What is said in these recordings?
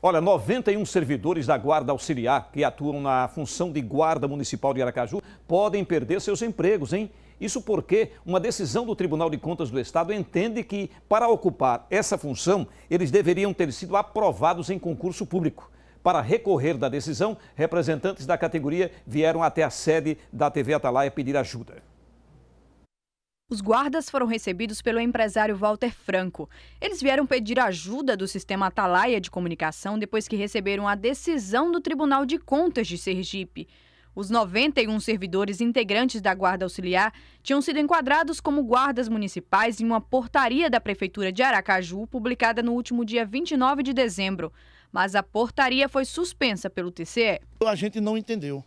Olha, 91 servidores da Guarda Auxiliar que atuam na função de Guarda Municipal de Aracaju podem perder seus empregos, hein? Isso porque uma decisão do Tribunal de Contas do Estado entende que, para ocupar essa função, eles deveriam ter sido aprovados em concurso público. Para recorrer da decisão, representantes da categoria vieram até a sede da TV Atalaia pedir ajuda. Os guardas foram recebidos pelo empresário Walter Franco. Eles vieram pedir ajuda do sistema Atalaia de comunicação depois que receberam a decisão do Tribunal de Contas de Sergipe. Os 91 servidores integrantes da Guarda Auxiliar tinham sido enquadrados como guardas municipais em uma portaria da Prefeitura de Aracaju, publicada no último dia 29 de dezembro. Mas a portaria foi suspensa pelo TCE. A gente não entendeu.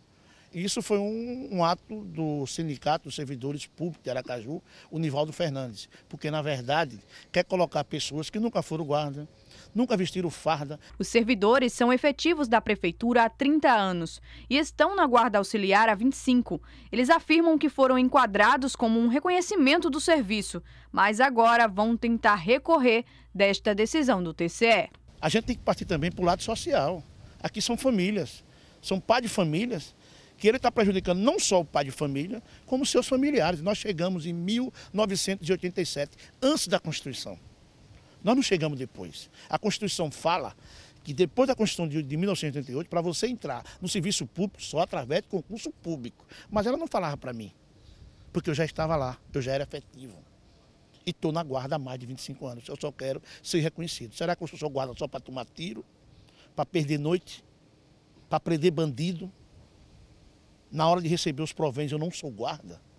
Isso foi um, um, ato do Sindicato dos Servidores Públicos de Aracaju, o Nivaldo Fernandes, porque, na verdade, quer colocar pessoas que nunca foram guarda, nunca vestiram farda. Os servidores são efetivos da Prefeitura há 30 anos e estão na Guarda Auxiliar há 25. Eles afirmam que foram enquadrados como um reconhecimento do serviço, mas agora vão tentar recorrer desta decisão do TCE. A gente tem que partir também para o lado social. Aqui são famílias, são pai de famílias que ele está prejudicando não só o pai de família, como seus familiares. Nós chegamos em 1987, antes da Constituição. Nós não chegamos depois. A Constituição fala que depois da Constituição de, 1988, para você entrar no serviço público só através de concurso público. Mas ela não falava para mim, porque eu já estava lá, eu já era efetivo. E estou na guarda há mais de 25 anos. Eu só quero ser reconhecido. Será que eu sou guarda só para tomar tiro? Para perder noite? Para prender bandido? na hora de receber os proventos, eu não sou guarda.